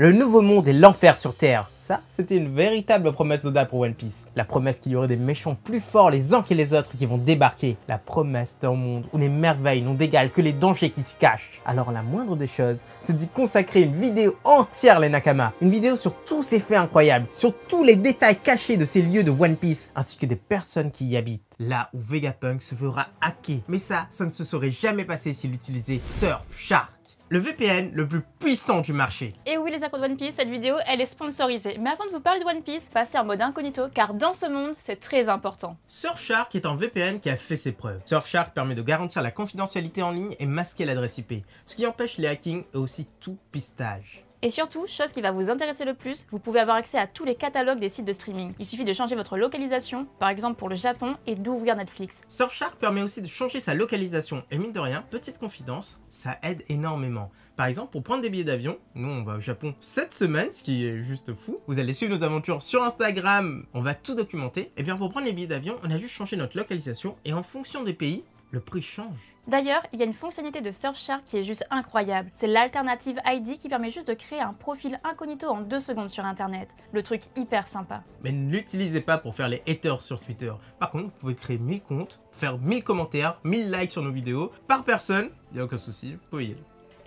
Le nouveau monde est l'enfer sur Terre. Ça, c'était une véritable promesse d'Oda pour One Piece. La promesse qu'il y aurait des méchants plus forts les uns que les autres qui vont débarquer. La promesse d'un monde où les merveilles n'ont d'égal que les dangers qui se cachent. Alors la moindre des choses, c'est d'y consacrer une vidéo entière les Nakama. Une vidéo sur tous ces faits incroyables, sur tous les détails cachés de ces lieux de One Piece, ainsi que des personnes qui y habitent. Là où Vegapunk se fera hacker. Mais ça, ça ne se serait jamais passé s'il utilisait Surf Shark le VPN le plus puissant du marché. Et oui les accords de One Piece, cette vidéo elle est sponsorisée. Mais avant de vous parler de One Piece, passez en mode incognito car dans ce monde c'est très important. Surfshark est un VPN qui a fait ses preuves. Surfshark permet de garantir la confidentialité en ligne et masquer l'adresse IP, ce qui empêche les hackings et aussi tout pistage. Et surtout, chose qui va vous intéresser le plus, vous pouvez avoir accès à tous les catalogues des sites de streaming. Il suffit de changer votre localisation, par exemple pour le Japon, et d'ouvrir Netflix. Surfshark permet aussi de changer sa localisation, et mine de rien, petite confidence, ça aide énormément. Par exemple, pour prendre des billets d'avion, nous on va au Japon cette semaine, ce qui est juste fou. Vous allez suivre nos aventures sur Instagram, on va tout documenter. Et bien pour prendre les billets d'avion, on a juste changé notre localisation et en fonction des pays, le prix change. D'ailleurs, il y a une fonctionnalité de Surfshark qui est juste incroyable. C'est l'alternative ID qui permet juste de créer un profil incognito en deux secondes sur internet. Le truc hyper sympa. Mais ne l'utilisez pas pour faire les haters sur Twitter. Par contre, vous pouvez créer 1000 comptes, faire 1000 commentaires, 1000 likes sur nos vidéos par personne. Il n'y a aucun souci, vous pouvez y aller.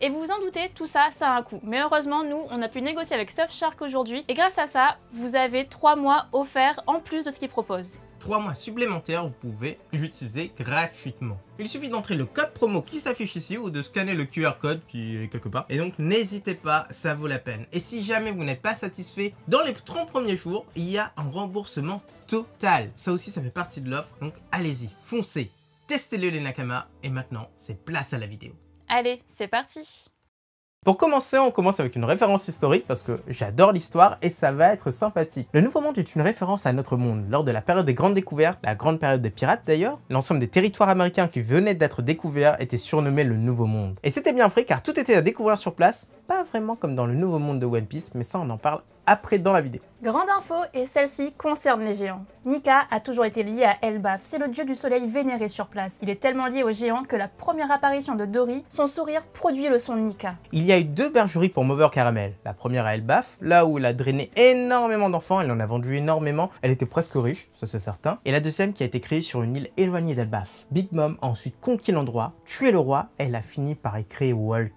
Et vous vous en doutez, tout ça, ça a un coût. Mais heureusement, nous, on a pu négocier avec Softshark aujourd'hui. Et grâce à ça, vous avez 3 mois offerts en plus de ce qu'ils proposent. 3 mois supplémentaires, vous pouvez l'utiliser gratuitement. Il suffit d'entrer le code promo qui s'affiche ici ou de scanner le QR code qui est quelque part. Et donc n'hésitez pas, ça vaut la peine. Et si jamais vous n'êtes pas satisfait, dans les 30 premiers jours, il y a un remboursement total. Ça aussi, ça fait partie de l'offre, donc allez-y, foncez, testez-le les Nakama. Et maintenant, c'est place à la vidéo. Allez, c'est parti pour commencer, on commence avec une référence historique parce que j'adore l'histoire et ça va être sympathique. Le Nouveau Monde est une référence à notre monde. Lors de la période des grandes découvertes, la grande période des pirates d'ailleurs, l'ensemble des territoires américains qui venaient d'être découverts était surnommé le Nouveau Monde. Et c'était bien vrai car tout était à découvrir sur place, pas vraiment comme dans le Nouveau Monde de One Piece, mais ça on en parle après dans la vidéo. Grande info, et celle-ci concerne les géants. Nika a toujours été lié à Elbaf, c'est le dieu du soleil vénéré sur place. Il est tellement lié aux géants que la première apparition de Dory, son sourire produit le son de Nika. Il y a eu deux bergeries pour Mover Caramel. La première à Elbaf, là où elle a drainé énormément d'enfants, elle en a vendu énormément, elle était presque riche, ça c'est certain. Et la deuxième qui a été créée sur une île éloignée d'Elbaf. Big Mom a ensuite conquis l'endroit, tué le roi, et elle a fini par y créer Walt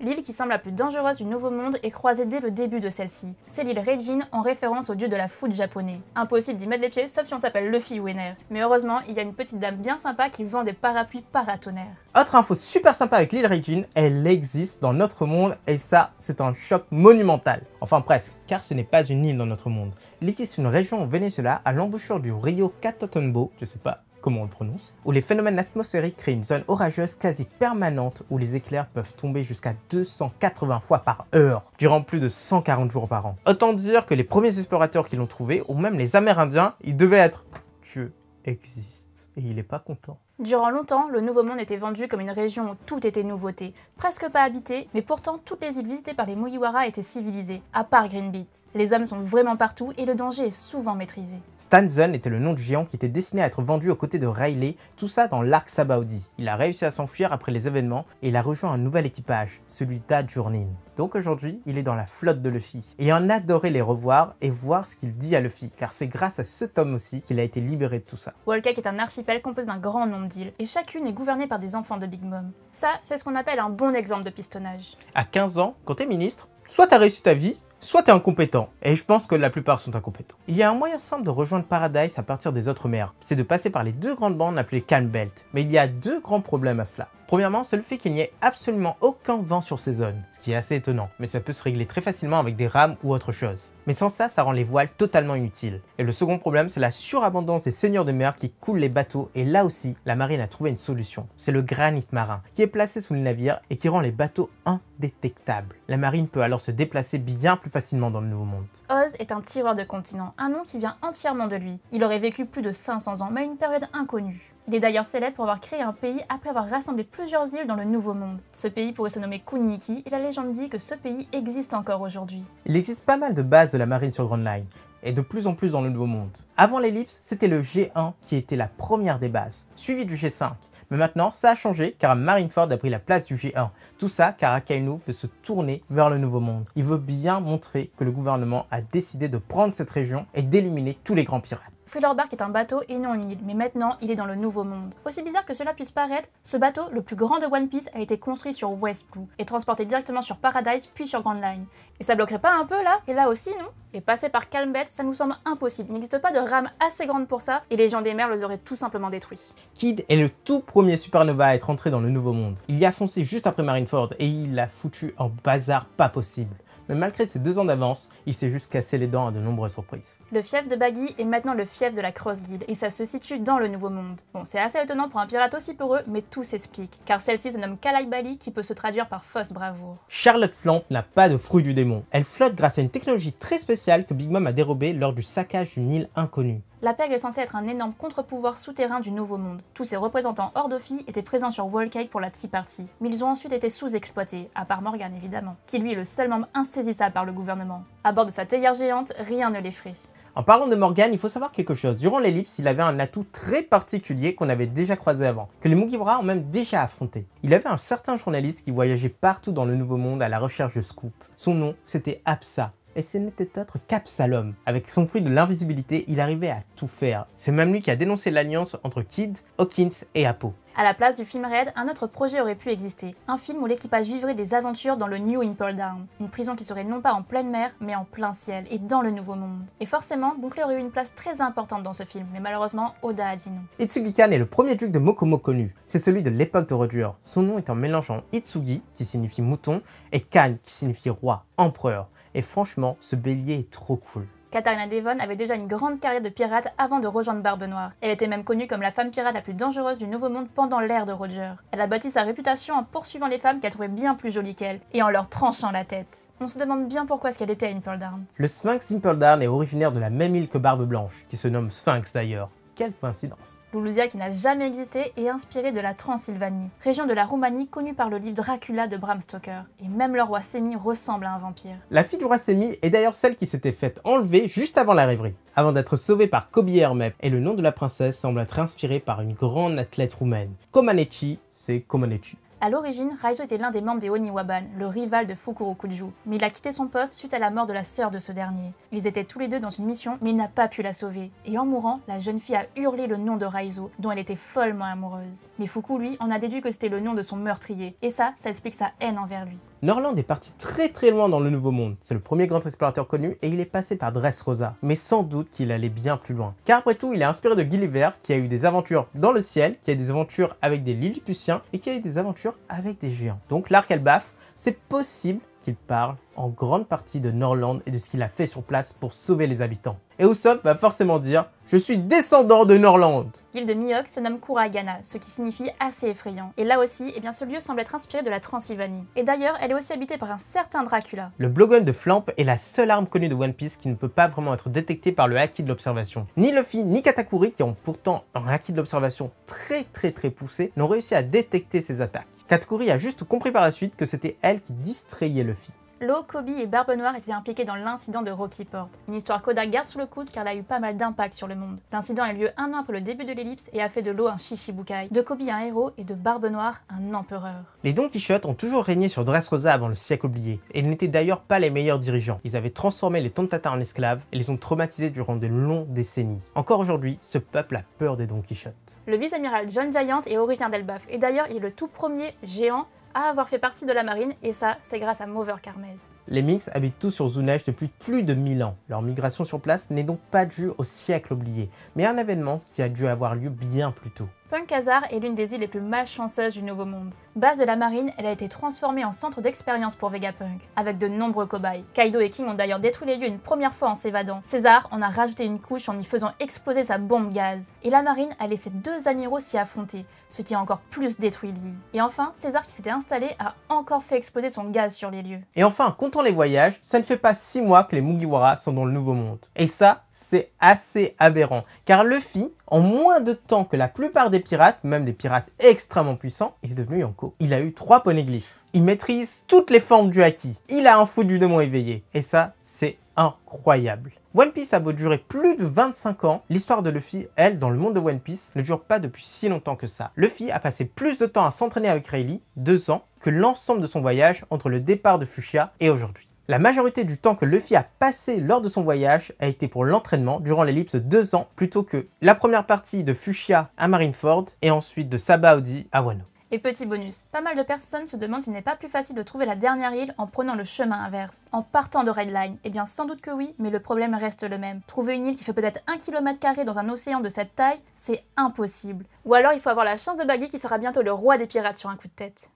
L'île qui semble la plus dangereuse du Nouveau Monde est croisée dès le début de celle-ci. C'est l'île Regine, en référence au dieu de la foot japonais. Impossible d'y mettre les pieds sauf si on s'appelle Luffy ou Mais heureusement, il y a une petite dame bien sympa qui vend des parapluies paratonnerres. Autre info super sympa avec l'île Regine elle existe dans notre monde et ça, c'est un choc monumental. Enfin presque, car ce n'est pas une île dans notre monde. Il existe une région au Venezuela à l'embouchure du Rio Catatumbo, je sais pas comment on le prononce, où les phénomènes atmosphériques créent une zone orageuse quasi permanente où les éclairs peuvent tomber jusqu'à 280 fois par heure, durant plus de 140 jours par an. Autant dire que les premiers explorateurs qui l'ont trouvé, ou même les Amérindiens, ils devaient être... Dieu existe. Et il est pas content. Durant longtemps, le Nouveau Monde était vendu comme une région où tout était nouveauté, presque pas habitée, mais pourtant toutes les îles visitées par les Mugiwara étaient civilisées, à part Greenbeat. Les hommes sont vraiment partout et le danger est souvent maîtrisé. Stanzen était le nom de géant qui était destiné à être vendu aux côtés de Riley, tout ça dans l'arc Sabaudi. Il a réussi à s'enfuir après les événements et il a rejoint un nouvel équipage, celui d'Adjournin. Donc aujourd'hui, il est dans la flotte de Luffy. Et on adorait les revoir et voir ce qu'il dit à Luffy, car c'est grâce à ce tome aussi qu'il a été libéré de tout ça. Whole est un archipel composé d'un grand nombre d'îles, et chacune est gouvernée par des enfants de Big Mom. Ça, c'est ce qu'on appelle un bon exemple de pistonnage. À 15 ans, quand t'es ministre, soit t'as réussi ta vie, soit t'es incompétent, et je pense que la plupart sont incompétents. Il y a un moyen simple de rejoindre Paradise à partir des autres mers, c'est de passer par les deux grandes bandes appelées Calm Belt, mais il y a deux grands problèmes à cela. Premièrement, c'est le fait qu'il n'y ait absolument aucun vent sur ces zones, ce qui est assez étonnant, mais ça peut se régler très facilement avec des rames ou autre chose. Mais sans ça, ça rend les voiles totalement inutiles. Et le second problème, c'est la surabondance des seigneurs de mer qui coulent les bateaux, et là aussi, la marine a trouvé une solution. C'est le granit marin, qui est placé sous les navires et qui rend les bateaux indétectables. La marine peut alors se déplacer bien plus facilement dans le Nouveau Monde. Oz est un tireur de continent, un nom qui vient entièrement de lui. Il aurait vécu plus de 500 ans, mais une période inconnue. Il est d'ailleurs célèbre pour avoir créé un pays après avoir rassemblé plusieurs îles dans le Nouveau Monde. Ce pays pourrait se nommer Kuniki et la légende dit que ce pays existe encore aujourd'hui. Il existe pas mal de bases de la marine sur Grand Line et de plus en plus dans le Nouveau Monde. Avant l'ellipse, c'était le G1 qui était la première des bases, suivi du G5. Mais maintenant, ça a changé car Marineford a pris la place du G1. Tout ça car Akainu veut se tourner vers le Nouveau Monde. Il veut bien montrer que le gouvernement a décidé de prendre cette région et d'éliminer tous les grands pirates. Fullerbark est un bateau et non une île, mais maintenant il est dans le Nouveau Monde. Aussi bizarre que cela puisse paraître, ce bateau, le plus grand de One Piece, a été construit sur West Blue et transporté directement sur Paradise puis sur Grand Line. Et ça bloquerait pas un peu là Et là aussi, non Et passer par Calmbet, ça nous semble impossible. Il n'existe pas de rame assez grande pour ça et les gens des mers les auraient tout simplement détruits. Kid est le tout premier supernova à être entré dans le Nouveau Monde. Il y a foncé juste après Marineford et il l'a foutu en bazar pas possible mais malgré ses deux ans d'avance, il s'est juste cassé les dents à de nombreuses reprises. Le fief de Baggy est maintenant le fief de la Cross Guild, et ça se situe dans le Nouveau Monde. Bon, c'est assez étonnant pour un pirate aussi peureux, mais tout s'explique, car celle-ci se nomme Bali, qui peut se traduire par fausse bravoure. Charlotte Flan n'a pas de fruit du démon. Elle flotte grâce à une technologie très spéciale que Big Mom a dérobée lors du saccage d'une île inconnue la PEG est censée être un énorme contre-pouvoir souterrain du Nouveau Monde. Tous ses représentants hors d'office étaient présents sur Wallcake pour la Tea Party, mais ils ont ensuite été sous-exploités, à part Morgan évidemment, qui lui est le seul membre insaisissable par le gouvernement. À bord de sa théière géante, rien ne l'effraie. En parlant de Morgan, il faut savoir quelque chose. Durant l'ellipse, il avait un atout très particulier qu'on avait déjà croisé avant, que les Mugiwara ont même déjà affronté. Il avait un certain journaliste qui voyageait partout dans le Nouveau Monde à la recherche de scoops. Son nom, c'était Absa et ce n'était autre qu'Absalom. Avec son fruit de l'invisibilité, il arrivait à tout faire. C'est même lui qui a dénoncé l'alliance entre Kid, Hawkins et Apo. À la place du film Red, un autre projet aurait pu exister. Un film où l'équipage vivrait des aventures dans le New Impel Down. Une prison qui serait non pas en pleine mer, mais en plein ciel et dans le Nouveau Monde. Et forcément, Bunkler aurait eu une place très importante dans ce film, mais malheureusement, Oda a dit non. Itsugi Kan est le premier duc de Mokomo connu. C'est celui de l'époque de Rodur. Son nom est en mélangeant Itsugi, qui signifie mouton, et Kan, qui signifie roi, empereur. Et franchement, ce bélier est trop cool. Katharina Devon avait déjà une grande carrière de pirate avant de rejoindre Barbe Noire. Elle était même connue comme la femme pirate la plus dangereuse du Nouveau Monde pendant l'ère de Roger. Elle a bâti sa réputation en poursuivant les femmes qu'elle trouvait bien plus jolies qu'elle, et en leur tranchant la tête. On se demande bien pourquoi ce qu'elle était à Impel Le sphinx Impel est originaire de la même île que Barbe Blanche, qui se nomme Sphinx d'ailleurs. Quelle coïncidence qui n'a jamais existé est inspirée de la Transylvanie, région de la Roumanie connue par le livre Dracula de Bram Stoker. Et même le roi Semi ressemble à un vampire. La fille du roi Semi est d'ailleurs celle qui s'était faite enlever juste avant la rêverie, avant d'être sauvée par Kobi Hermep. Et le nom de la princesse semble être inspiré par une grande athlète roumaine, Comaneci, c'est Comaneci. À l'origine, Raizo était l'un des membres des Oniwaban, le rival de Fukuro Kuju, mais il a quitté son poste suite à la mort de la sœur de ce dernier. Ils étaient tous les deux dans une mission, mais il n'a pas pu la sauver. Et en mourant, la jeune fille a hurlé le nom de Raizo, dont elle était follement amoureuse. Mais Fuku, lui, en a déduit que c'était le nom de son meurtrier, et ça, ça explique sa haine envers lui. Norland est parti très très loin dans le Nouveau Monde, c'est le premier grand explorateur connu et il est passé par Dressrosa, mais sans doute qu'il allait bien plus loin. Car après tout, il est inspiré de Gulliver qui a eu des aventures dans le ciel, qui a eu des aventures avec des Lilliputiens et qui a eu des aventures avec des géants. Donc l'arc Elbaf, c'est possible qu'il parle en grande partie de Norland et de ce qu'il a fait sur place pour sauver les habitants. Et Usopp va forcément dire « Je suis descendant de Norland !» L'île de Miyok se nomme Kuragana, ce qui signifie assez effrayant. Et là aussi, eh bien, ce lieu semble être inspiré de la Transylvanie. Et d'ailleurs, elle est aussi habitée par un certain Dracula. Le blogon de Flamp est la seule arme connue de One Piece qui ne peut pas vraiment être détectée par le haki de l'observation. Ni Luffy ni Katakuri, qui ont pourtant un haki de l'observation très très très poussé, n'ont réussi à détecter ces attaques. Katakuri a juste compris par la suite que c'était elle qui distrayait Luffy l'eau Kobe et Barbe Noire étaient impliqués dans l'incident de Rocky Port, une histoire qu'Oda garde sous le coude car elle a eu pas mal d'impact sur le monde. L'incident a eu lieu un an après le début de l'ellipse et a fait de l'eau un Shishibukai, de Kobe un héros et de Barbe Noire un empereur. Les Don Quichotte ont toujours régné sur Dressrosa avant le siècle oublié, et ils n'étaient d'ailleurs pas les meilleurs dirigeants. Ils avaient transformé les Tontata en esclaves et les ont traumatisés durant de longues décennies. Encore aujourd'hui, ce peuple a peur des Don Quichotte. Le vice-amiral John Giant est originaire d'Elbaf, et d'ailleurs il est le tout premier géant à avoir fait partie de la marine, et ça, c'est grâce à Mover Carmel. Les Minx habitent tous sur Zunesh depuis plus de 1000 ans. Leur migration sur place n'est donc pas due au siècle oublié, mais à un événement qui a dû avoir lieu bien plus tôt. Punk Hazard est l'une des îles les plus malchanceuses du Nouveau Monde. Base de la marine, elle a été transformée en centre d'expérience pour Vegapunk, avec de nombreux cobayes. Kaido et King ont d'ailleurs détruit les lieux une première fois en s'évadant. César en a rajouté une couche en y faisant exploser sa bombe gaz. Et la marine a laissé deux amiraux s'y affronter, ce qui a encore plus détruit l'île. Et enfin, César qui s'était installé a encore fait exploser son gaz sur les lieux. Et enfin, comptant les voyages, ça ne fait pas 6 mois que les Mugiwara sont dans le Nouveau Monde. Et ça, c'est assez aberrant, car Luffy, en moins de temps que la plupart des pirates, même des pirates extrêmement puissants, est devenu Yonko. Il a eu trois poneglyphes. Il maîtrise toutes les formes du haki. Il a un fou du démon éveillé. Et ça, c'est incroyable. One Piece a beau durer plus de 25 ans, l'histoire de Luffy, elle, dans le monde de One Piece, ne dure pas depuis si longtemps que ça. Luffy a passé plus de temps à s'entraîner avec Rayleigh, deux ans, que l'ensemble de son voyage entre le départ de Fuchsia et aujourd'hui. La majorité du temps que Luffy a passé lors de son voyage a été pour l'entraînement durant l'ellipse 2 ans plutôt que la première partie de Fuchsia à Marineford et ensuite de Sabaody à Wano. Et petit bonus, pas mal de personnes se demandent s'il n'est pas plus facile de trouver la dernière île en prenant le chemin inverse, en partant de Redline. Eh bien sans doute que oui, mais le problème reste le même. Trouver une île qui fait peut-être 1 km dans un océan de cette taille, c'est impossible. Ou alors il faut avoir la chance de Baggy qui sera bientôt le roi des pirates sur un coup de tête.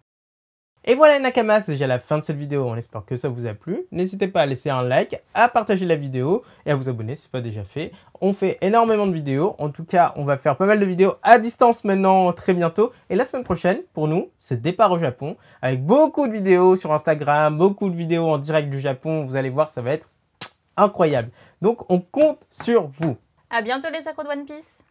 Et voilà Nakamas, c'est déjà la fin de cette vidéo, on espère que ça vous a plu. N'hésitez pas à laisser un like, à partager la vidéo et à vous abonner si ce n'est pas déjà fait. On fait énormément de vidéos, en tout cas on va faire pas mal de vidéos à distance maintenant très bientôt. Et la semaine prochaine, pour nous, c'est départ au Japon, avec beaucoup de vidéos sur Instagram, beaucoup de vidéos en direct du Japon, vous allez voir, ça va être incroyable. Donc on compte sur vous. À bientôt les sacros de One Piece